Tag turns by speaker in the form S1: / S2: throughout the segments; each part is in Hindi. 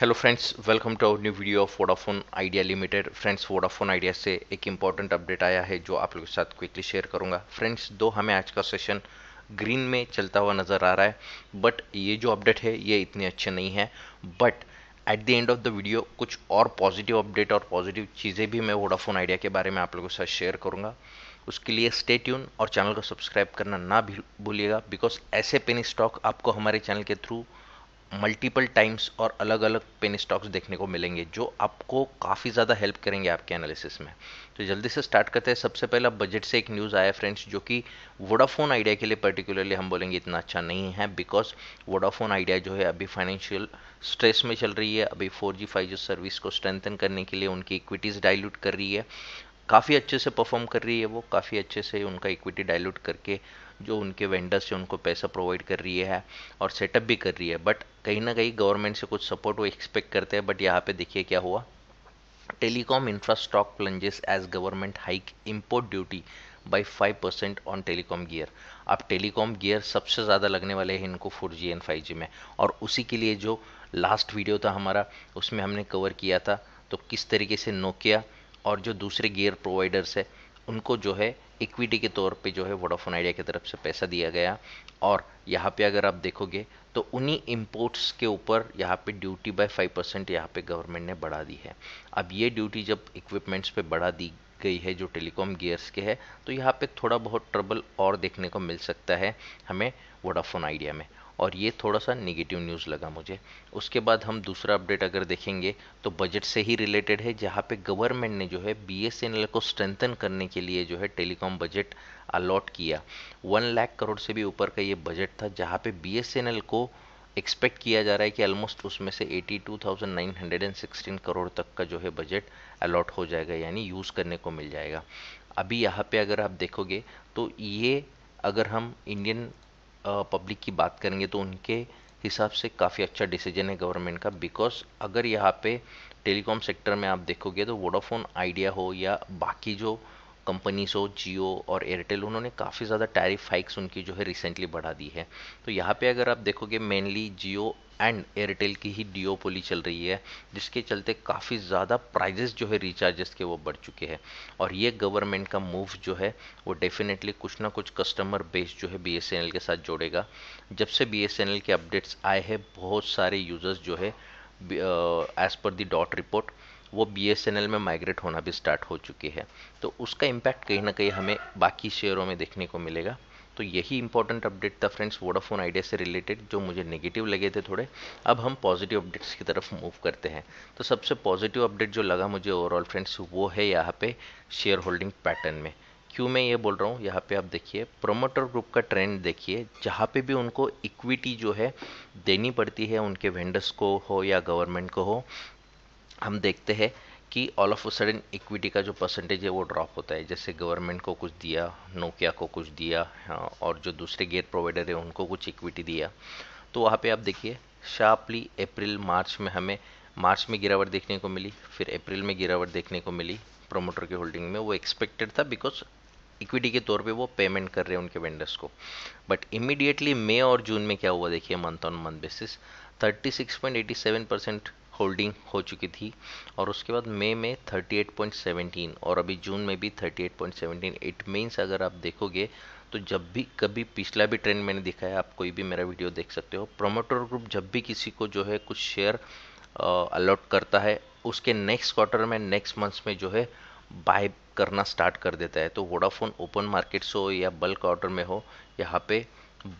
S1: hello friends welcome to new video of Vodafone Idea limited friends Vodafone Idea से एक इंपॉर्टेंट अपडेट आया है जो आप लोगों के साथ क्विकली शेयर करूंगा फ्रेंड्स दो हमें आज का सेशन ग्रीन में चलता हुआ नज़र आ रहा है बट ये जो अपडेट है ये इतने अच्छे नहीं है but at the end of the video कुछ और पॉजिटिव अपडेट और पॉजिटिव चीज़ें भी मैं वोडाफोन आइडिया के बारे में आप लोगों के साथ शेयर करूँगा उसके लिए स्टे ट्यून और चैनल को सब्सक्राइब करना ना भूलिएगा बिकॉज ऐसे पेनी स्टॉक आपको हमारे चैनल के थ्रू मल्टीपल टाइम्स और अलग अलग पेन स्टॉक्स देखने को मिलेंगे जो आपको काफ़ी ज़्यादा हेल्प करेंगे आपके एनालिसिस में तो जल्दी से स्टार्ट करते हैं सबसे पहला बजट से एक न्यूज़ आया फ्रेंड्स जो कि वोडाफोन आइडिया के लिए पर्टिकुलरली हम बोलेंगे इतना अच्छा नहीं है बिकॉज वोडाफोन आइडिया जो है अभी फाइनेंशियल स्ट्रेस में चल रही है अभी four G five G service को स्ट्रेंथन करने के लिए उनकी इक्विटीज़ डाइल्यूट कर रही है काफ़ी अच्छे से परफॉर्म कर रही है वो काफ़ी अच्छे से उनका इक्विटी डाइल्यूट करके जो उनके वेंडर्स से उनको पैसा प्रोवाइड कर रही है और सेटअप भी कर रही है बट कहीं ना कहीं गवर्नमेंट से कुछ सपोर्ट वो एक्सपेक्ट करते हैं बट यहाँ पे देखिए क्या हुआ telecom infrastructure plunges as government hike import duty by five percent on telecom gear अब टेलीकॉम गियर सबसे ज़्यादा लगने वाले हैं इनको four G and five G में और उसी के लिए जो लास्ट वीडियो था हमारा उसमें हमने कवर किया था तो किस तरीके से नोकिया और जो दूसरे गियर प्रोवाइडर्स है उनको जो है इक्विटी के तौर पे जो है वोडाफोन आइडिया की तरफ से पैसा दिया गया और यहाँ पे अगर आप देखोगे तो उन्हीं इंपोर्ट्स के ऊपर यहाँ पे ड्यूटी बाय फाइव परसेंट यहाँ पे गवर्नमेंट ने बढ़ा दी है अब ये ड्यूटी जब इक्विपमेंट्स पे बढ़ा दी गई है जो टेलीकॉम गियर्स के है तो यहाँ पे थोड़ा बहुत ट्रबल और देखने को मिल सकता है हमें वोडाफोन आइडिया में और ये थोड़ा सा निगेटिव न्यूज़ लगा मुझे उसके बाद हम दूसरा अपडेट अगर देखेंगे तो बजट से ही रिलेटेड है जहाँ पे गवर्नमेंट ने जो है एल को स्ट्रेंथन करने के लिए जो है टेलीकॉम बजट अलॉट किया वन लाख करोड़ से भी ऊपर का ये बजट था जहाँ पे एल को एक्सपेक्ट किया जा रहा है कि ऑलमोस्ट उसमें से 82,916 करोड़ तक का जो है बजट अलॉट हो जाएगा यानी यूज़ करने को मिल जाएगा अभी यहाँ पे अगर आप देखोगे तो ये अगर हम इंडियन पब्लिक की बात करेंगे तो उनके हिसाब से काफ़ी अच्छा डिसीजन है गवर्नमेंट का बिकॉज अगर यहाँ पे टेलीकॉम सेक्टर में आप देखोगे तो वोडाफोन आइडिया हो या बाकी जो कंपनीज हो जियो और एयरटेल उन्होंने काफ़ी ज़्यादा टैरिफ हाइक्स उनकी जो है रिसेंटली बढ़ा दी है तो यहाँ पे अगर आप देखोगे मेनली जियो एंड एयरटेल की ही डिओपोली चल रही है जिसके चलते काफ़ी ज़्यादा प्राइजेस जो है रिचार्जेस के वो बढ़ चुके हैं और ये गवर्नमेंट का मूव जो है वो डेफिनेटली कुछ ना कुछ कस्टमर बेस जो है बी के साथ जोड़ेगा जब से बी के अपडेट्स आए हैं बहुत सारे यूज़र्स जो है as per the DoT report वो बी में माइग्रेट होना भी स्टार्ट हो चुकी है तो उसका इम्पैक्ट कहीं ना कहीं हमें बाकी शेयरों में देखने को मिलेगा तो यही इंपॉर्टेंट अपडेट था फ्रेंड्स वोडाफोन आइडिया से रिलेटेड जो मुझे नेगेटिव लगे थे थोड़े अब हम पॉजिटिव अपडेट्स की तरफ मूव करते हैं तो सबसे पॉजिटिव अपडेट जो लगा मुझे ओवरऑल फ्रेंड्स वो है यहाँ पे शेयर होल्डिंग पैटर्न में क्यों मैं ये बोल रहा हूँ यहाँ पे आप देखिए प्रोमोटर ग्रुप का ट्रेंड देखिए जहाँ पे भी उनको इक्विटी जो है देनी पड़ती है उनके वेंडर्स को हो या गवर्नमेंट को हो हम देखते हैं कि all of a sudden equity का जो परसेंटेज है वो ड्रॉप होता है जैसे गवर्नमेंट को कुछ दिया नोकिया को कुछ दिया हाँ, और जो दूसरे गेट प्रोवाइडर है उनको कुछ इक्विटी दिया तो वहाँ पे आप देखिए शार्पली अप्रैल मार्च में हमें मार्च में गिरावट देखने को मिली फिर अप्रैल में गिरावट देखने को मिली प्रोमोटर की होल्डिंग में वो एक्सपेक्टेड था बिकॉज इक्विटी के तौर पे वो पेमेंट कर रहे हैं उनके वेंडर्स को बट इमीडिएटली मई और जून में क्या हुआ देखिए month on month basis 36.87 percent holding हो चुकी थी और उसके बाद मई में 38.17 और अभी जून में भी 38.17 इट मीन्स अगर आप देखोगे तो जब भी कभी पिछला भी ट्रेंड मैंने दिखा है आप कोई भी मेरा वीडियो देख सकते हो प्रोमोटर ग्रुप जब भी किसी को जो है कुछ शेयर अलॉट करता है उसके नेक्स्ट क्वार्टर में नेक्स्ट मंथ्स में जो है बाय करना स्टार्ट कर देता है तो वोडाफोन ओपन मार्केट्स हो या बल्क ऑर्डर में हो यहाँ पे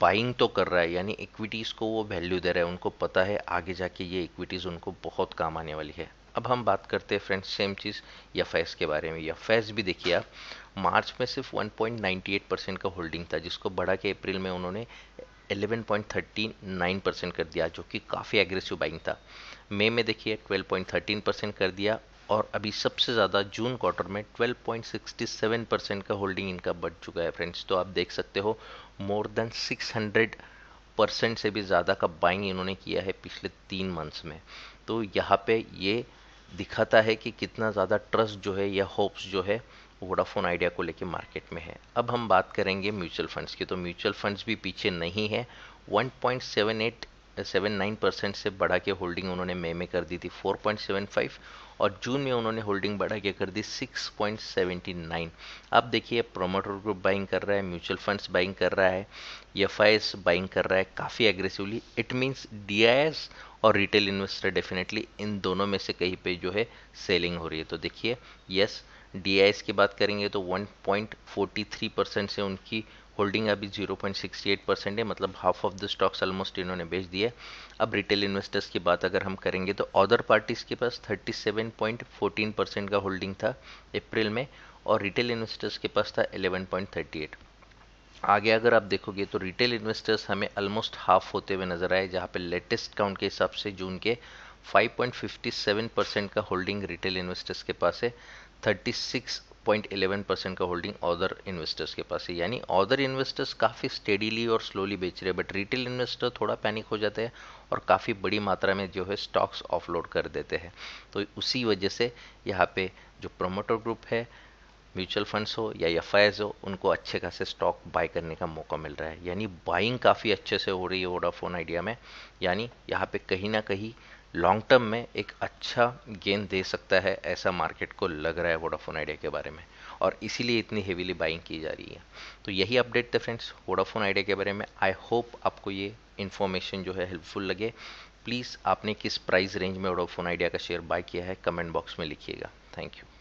S1: बाइंग तो कर रहा है यानी इक्विटीज़ को वो वैल्यू दे रहा है उनको पता है आगे जाके ये इक्विटीज़ उनको बहुत काम आने वाली है अब हम बात करते हैं फ्रेंड्स सेम चीज़ या फैस के बारे में या फैस भी देखिए आप मार्च में सिर्फ 1.98 परसेंट का होल्डिंग था जिसको बढ़ा के अप्रैल में उन्होंने 11.39 परसेंट कर दिया जो कि काफ़ी एग्रेसिव बाइंग था मई में, में देखिए 12.13 परसेंट कर दिया और अभी सबसे ज़्यादा जून क्वार्टर में 12.67 परसेंट का होल्डिंग इनका बढ़ चुका है फ्रेंड्स तो आप देख सकते हो मोर देन 600 परसेंट से भी ज़्यादा का बाइंग इन्होंने किया है पिछले तीन मंथ्स में तो यहाँ पे ये दिखाता है कि कितना ज़्यादा ट्रस्ट जो है या होप्स जो है वोडाफोन आइडिया को लेकर मार्केट में है अब हम बात करेंगे म्यूचुअल फंड्स की तो म्यूचुअल फंड्स भी पीछे नहीं है 1.78 सेवन नाइन परसेंट से बढ़ा के होल्डिंग उन्होंने मई में कर दी थी फोर पॉइंट सेवन फाइव और जून में उन्होंने होल्डिंग बढ़ा के कर दी सिक्स पॉइंट सेवेंटी नाइन अब देखिए प्रोमोटर ग्रुप बाइंग कर रहा है म्यूचुअल फंड्स बाइंग कर रहा है एफ बाइंग कर रहा है काफ़ी एग्रेसिवली इट मीन्स डी और रिटेल इन्वेस्टर डेफिनेटली इन दोनों में से कहीं पे जो है सेलिंग हो रही है तो देखिए यस yes, डी की बात करेंगे तो 1.43 परसेंट से उनकी होल्डिंग अभी 0.68 परसेंट है मतलब half of the stocks almost इन्होंने बेच दिए अब रिटेल इन्वेस्टर्स की बात अगर हम करेंगे तो अदर पार्टीज़ के पास 37.14 परसेंट का होल्डिंग था अप्रैल में और रिटेल इन्वेस्टर्स के पास था 11.38 आगे अगर आप देखोगे तो रिटेल इन्वेस्टर्स हमें ऑलमोस्ट हाफ होते हुए नजर आए जहाँ पे लेटेस्ट काउंट के हिसाब से जून के 5.57 परसेंट का होल्डिंग रिटेल इन्वेस्टर्स के पास है 36.11 परसेंट का होल्डिंग अदर इन्वेस्टर्स के पास है यानी अदर इन्वेस्टर्स काफ़ी स्टेडीली और स्लोली बेच रहे हैं बट रिटेल इन्वेस्टर थोड़ा पैनिक हो जाते हैं और काफ़ी बड़ी मात्रा में जो है स्टॉक्स ऑफलोड कर देते हैं तो उसी वजह से यहाँ पे जो प्रोमोटर ग्रुप है म्यूचुअल फंड्स हो या एफ हो उनको अच्छे खासे स्टॉक बाय करने का मौका मिल रहा है यानी बाइंग काफ़ी अच्छे से हो रही है वोडाफोन आइडिया में यानी यहाँ पे कहीं ना कहीं लॉन्ग टर्म में एक अच्छा गेन दे सकता है ऐसा मार्केट को लग रहा है वोडाफोन आइडिया के बारे में और इसीलिए इतनी हेविली बाइंग की जा रही है तो यही अपडेट थे फ्रेंड्स वोडाफोन आइडिया के बारे में आई होप आपको ये इन्फॉर्मेशन जो है हेल्पफुल लगे प्लीज़ आपने किस प्राइस रेंज में वोडाफोन आइडिया का शेयर बाय किया है कमेंट बॉक्स में लिखिएगा थैंक यू